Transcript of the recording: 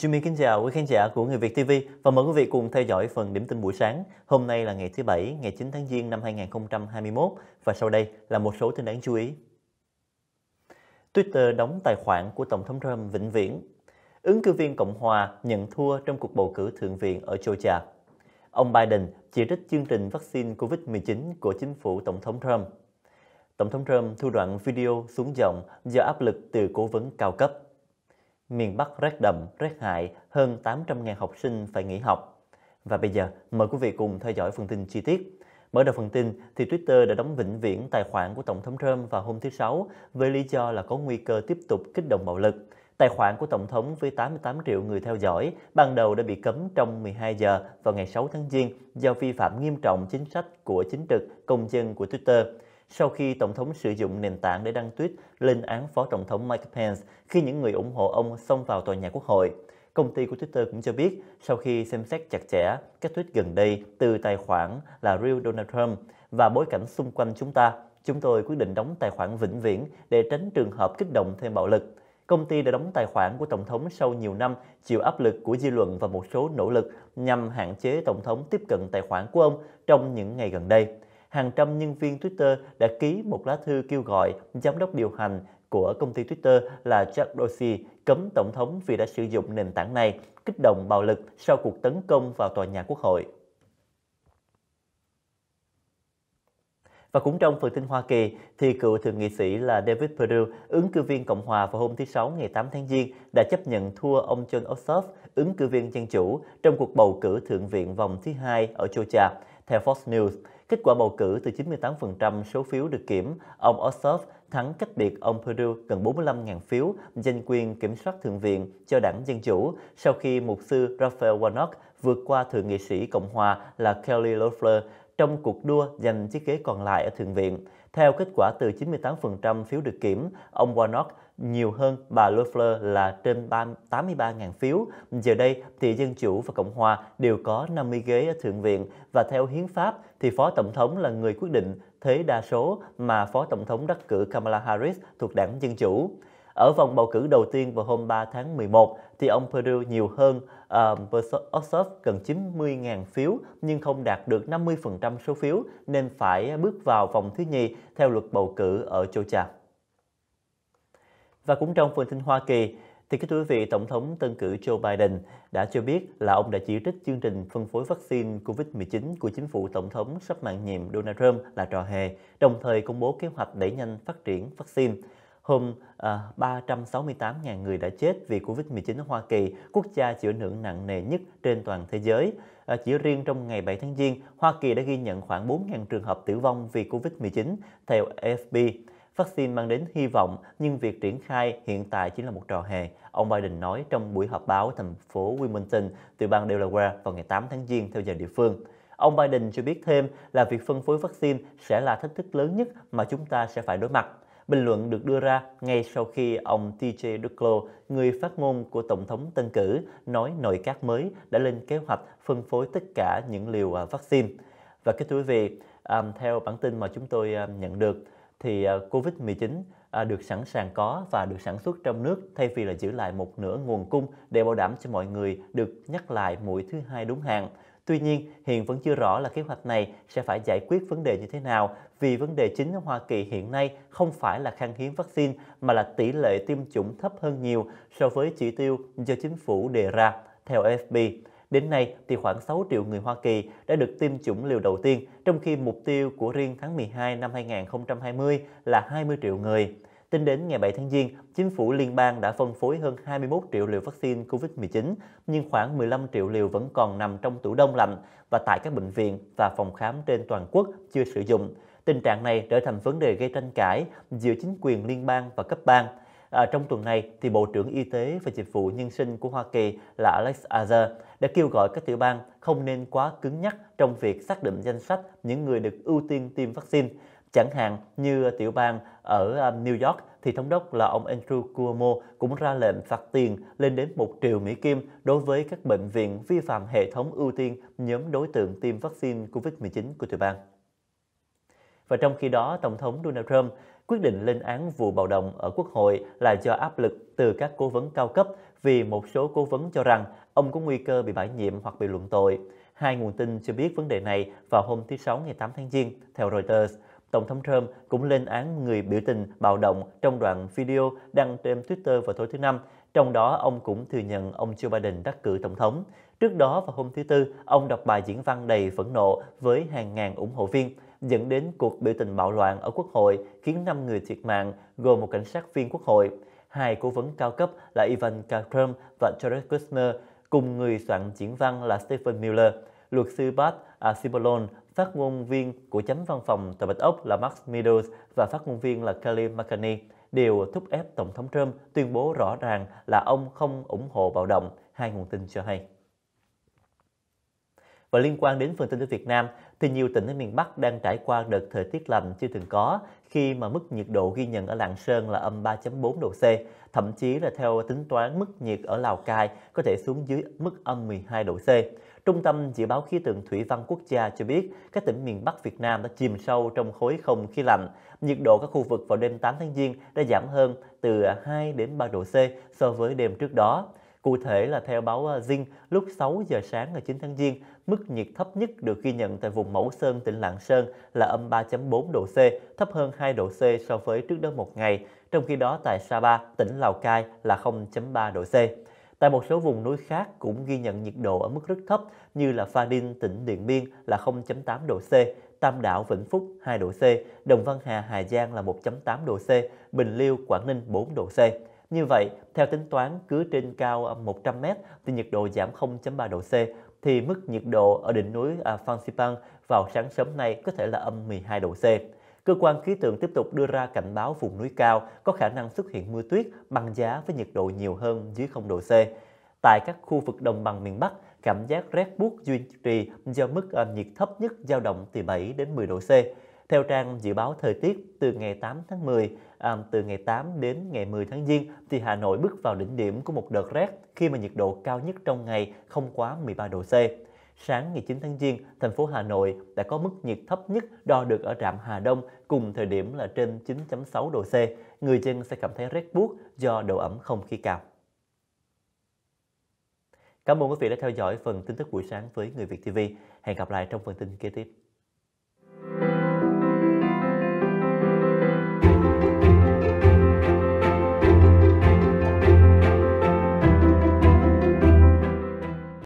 Jimmy kính chào quý khán giả của Người Việt TV và mời quý vị cùng theo dõi phần điểm tin buổi sáng. Hôm nay là ngày thứ Bảy, ngày 9 tháng Giêng năm 2021 và sau đây là một số tin đáng chú ý. Twitter đóng tài khoản của Tổng thống Trump vĩnh viễn. Ứng cử viên Cộng Hòa nhận thua trong cuộc bầu cử Thượng viện ở Georgia. Ông Biden chỉ trích chương trình vaccine COVID-19 của chính phủ Tổng thống Trump. Tổng thống Trump thu đoạn video xuống giọng do áp lực từ cố vấn cao cấp. Miền Bắc rét đậm, rét hại, hơn 800.000 học sinh phải nghỉ học. Và bây giờ, mời quý vị cùng theo dõi phần tin chi tiết. Mở đầu phần tin thì Twitter đã đóng vĩnh viễn tài khoản của Tổng thống Trump vào hôm thứ Sáu với lý do là có nguy cơ tiếp tục kích động bạo lực. Tài khoản của Tổng thống với 88 triệu người theo dõi ban đầu đã bị cấm trong 12 giờ vào ngày 6 tháng Giêng do vi phạm nghiêm trọng chính sách của chính trực công dân của Twitter sau khi Tổng thống sử dụng nền tảng để đăng tweet lên án Phó Tổng thống Mike Pence khi những người ủng hộ ông xông vào tòa nhà Quốc hội. Công ty của Twitter cũng cho biết, sau khi xem xét chặt chẽ các tweet gần đây từ tài khoản là Real Donald Trump và bối cảnh xung quanh chúng ta, chúng tôi quyết định đóng tài khoản vĩnh viễn để tránh trường hợp kích động thêm bạo lực. Công ty đã đóng tài khoản của Tổng thống sau nhiều năm chịu áp lực của dư luận và một số nỗ lực nhằm hạn chế Tổng thống tiếp cận tài khoản của ông trong những ngày gần đây hàng trăm nhân viên Twitter đã ký một lá thư kêu gọi giám đốc điều hành của công ty Twitter là Jack Dorsey cấm tổng thống vì đã sử dụng nền tảng này kích động bạo lực sau cuộc tấn công vào tòa nhà quốc hội. Và cũng trong phần tin Hoa Kỳ, thì cựu thượng nghị sĩ là David Perdue, ứng cử viên Cộng hòa vào hôm thứ Sáu ngày 8 tháng Giêng, đã chấp nhận thua ông John Ossoff, ứng cử viên dân chủ, trong cuộc bầu cử thượng viện vòng thứ hai ở Georgia, theo Fox News. Kết quả bầu cử từ 98% số phiếu được kiểm, ông Ossoff thắng cách biệt ông Perdue gần 45.000 phiếu giành quyền kiểm soát Thượng viện cho đảng Dân Chủ sau khi mục sư Raphael Warnock vượt qua Thượng nghị sĩ Cộng hòa là Kelly Loeffler trong cuộc đua giành chiếc ghế còn lại ở Thượng viện. Theo kết quả từ 98% phiếu được kiểm, ông Warnock nhiều hơn bà Loeffler là trên 83.000 phiếu. Giờ đây thì Dân Chủ và Cộng Hòa đều có 50 ghế ở Thượng viện và theo hiến pháp thì Phó Tổng thống là người quyết định thế đa số mà Phó Tổng thống đắc cử Kamala Harris thuộc đảng Dân Chủ. Ở vòng bầu cử đầu tiên vào hôm 3 tháng 11 thì ông Perdue nhiều hơn uh, Ossoff gần 90.000 phiếu nhưng không đạt được 50% số phiếu nên phải bước vào vòng thứ nhì theo luật bầu cử ở Georgia. Và cũng trong phần tin Hoa Kỳ, thì các quý vị, Tổng thống tân cử Joe Biden đã cho biết là ông đã chỉ trích chương trình phân phối vaccine COVID-19 của chính phủ Tổng thống sắp mạng nhiệm Donald Trump là trò hề, đồng thời công bố kế hoạch đẩy nhanh phát triển vaccine. Hôm à, 368.000 người đã chết vì Covid-19 ở Hoa Kỳ, quốc gia chịu ảnh hưởng nặng nề nhất trên toàn thế giới. À, chỉ riêng trong ngày 7 tháng Giêng, Hoa Kỳ đã ghi nhận khoảng 4.000 trường hợp tử vong vì Covid-19, theo AFP. Vaccine mang đến hy vọng, nhưng việc triển khai hiện tại chỉ là một trò hề, ông Biden nói trong buổi họp báo thành phố Wilmington, tiểu bang Delaware vào ngày 8 tháng Giêng theo giờ địa phương. Ông Biden cho biết thêm là việc phân phối vaccine sẽ là thách thức lớn nhất mà chúng ta sẽ phải đối mặt. Bình luận được đưa ra ngay sau khi ông TJ Duclo, người phát ngôn của Tổng thống tân cử, nói nội các mới đã lên kế hoạch phân phối tất cả những liều à, vaccine. Và kính thưa quý vị, à, theo bản tin mà chúng tôi à, nhận được, thì ờ, COVID-19 ờ, được sẵn sàng có và được sản xuất trong nước thay vì là giữ lại một nửa nguồn cung để bảo đảm cho mọi người được nhắc lại mũi thứ hai đúng hạn. Tuy nhiên, hiện vẫn chưa rõ là kế hoạch này sẽ phải giải quyết vấn đề như thế nào vì vấn đề chính ở Hoa Kỳ hiện nay không phải là khan hiếm vaccine mà là tỷ lệ tiêm chủng thấp hơn nhiều so với chỉ tiêu do chính phủ đề ra, theo AFP. Đến nay thì khoảng 6 triệu người Hoa Kỳ đã được tiêm chủng liều đầu tiên, trong khi mục tiêu của riêng tháng 12 năm 2020 là 20 triệu người. Tính đến ngày 7 tháng Giêng, chính phủ liên bang đã phân phối hơn 21 triệu liều vaccine COVID-19, nhưng khoảng 15 triệu liều vẫn còn nằm trong tủ đông lạnh và tại các bệnh viện và phòng khám trên toàn quốc chưa sử dụng. Tình trạng này trở thành vấn đề gây tranh cãi giữa chính quyền liên bang và cấp bang. À, trong tuần này, thì Bộ trưởng Y tế và Dịch vụ Nhân sinh của Hoa Kỳ là Alex Azar đã kêu gọi các tiểu bang không nên quá cứng nhắc trong việc xác định danh sách những người được ưu tiên tiêm vaccine. Chẳng hạn như tiểu bang ở à, New York thì thống đốc là ông Andrew Cuomo cũng ra lệnh phạt tiền lên đến 1 triệu Mỹ Kim đối với các bệnh viện vi phạm hệ thống ưu tiên nhóm đối tượng tiêm vaccine COVID-19 của tiểu bang. Và trong khi đó, Tổng thống Donald Trump quyết định lên án vụ bạo động ở Quốc hội là do áp lực từ các cố vấn cao cấp vì một số cố vấn cho rằng ông có nguy cơ bị bãi nhiệm hoặc bị luận tội. Hai nguồn tin cho biết vấn đề này vào hôm thứ Sáu ngày 8 tháng Giêng, theo Reuters. Tổng thống Trump cũng lên án người biểu tình bạo động trong đoạn video đăng trên Twitter vào tối thứ Năm. Trong đó, ông cũng thừa nhận ông Joe Biden đắc cử Tổng thống. Trước đó, vào hôm thứ Tư, ông đọc bài diễn văn đầy phẫn nộ với hàng ngàn ủng hộ viên dẫn đến cuộc biểu tình bạo loạn ở Quốc hội khiến 5 người thiệt mạng, gồm một cảnh sát viên Quốc hội. Hai cố vấn cao cấp là Ivan Karam và Jared Kushner, cùng người soạn diễn văn là Stephen Miller. Luật sư Bart Asibolon, phát ngôn viên của chánh văn phòng tại Bạch Ốc là Max Meadows và phát ngôn viên là Kelly McCartney đều thúc ép Tổng thống Trump tuyên bố rõ ràng là ông không ủng hộ bạo động, hai nguồn tin cho hay. Và liên quan đến phần tin tức Việt Nam, thì nhiều tỉnh ở miền Bắc đang trải qua đợt thời tiết lạnh chưa từng có khi mà mức nhiệt độ ghi nhận ở Lạng Sơn là âm 3.4 độ C, thậm chí là theo tính toán mức nhiệt ở Lào Cai có thể xuống dưới mức âm 12 độ C. Trung tâm Dự báo Khí tượng Thủy văn Quốc gia cho biết các tỉnh miền Bắc Việt Nam đã chìm sâu trong khối không khí lạnh. Nhiệt độ các khu vực vào đêm 8 tháng Giêng đã giảm hơn từ 2 đến 3 độ C so với đêm trước đó. Cụ thể là theo báo ờ, Zing, lúc 6 giờ sáng ngày 9 tháng Giêng, Mức nhiệt thấp nhất được ghi nhận tại vùng Mẫu Sơn, tỉnh Lạng Sơn là âm 3.4 độ C, thấp hơn 2 độ C so với trước đó một ngày. Trong khi đó tại Sapa, tỉnh Lào Cai là 0.3 độ C. Tại một số vùng núi khác cũng ghi nhận nhiệt độ ở mức rất thấp như là Pha Đinh, tỉnh Điện Biên là 0.8 độ C, Tam Đảo, Vĩnh Phúc 2 độ C, Đồng Văn Hà, Hà Giang là 1.8 độ C, Bình Liêu, Quảng Ninh 4 độ C. Như vậy, theo tính toán, cứ trên cao 100m thì nhiệt độ giảm 0.3 độ C, thì mức nhiệt độ ở đỉnh núi à, Phan Xipang vào sáng sớm nay có thể là âm 12 độ C. Cơ quan khí tượng tiếp tục đưa ra cảnh báo vùng núi cao có khả năng xuất hiện mưa tuyết, băng giá với nhiệt độ nhiều hơn dưới 0 độ C. Tại các khu vực đồng bằng miền Bắc, cảm giác rét buốt duy trì do mức à, nhiệt thấp nhất dao động từ 7 đến 10 độ C. Theo trang dự báo thời tiết, từ ngày 8 tháng 10, à, từ ngày 8 đến ngày 10 tháng Giêng thì Hà Nội bước vào đỉnh điểm của một đợt rét khi mà nhiệt độ cao nhất trong ngày không quá 13 độ C. Sáng ngày 9 tháng Giêng, thành phố Hà Nội đã có mức nhiệt thấp nhất đo được ở trạm Hà Đông cùng thời điểm là trên 9.6 độ C. Người dân sẽ cảm thấy rét buốt do độ ẩm không khí cao. Cảm ơn quý vị đã theo dõi phần tin tức buổi sáng với Người Việt TV. Hẹn gặp lại trong phần tin kế tiếp.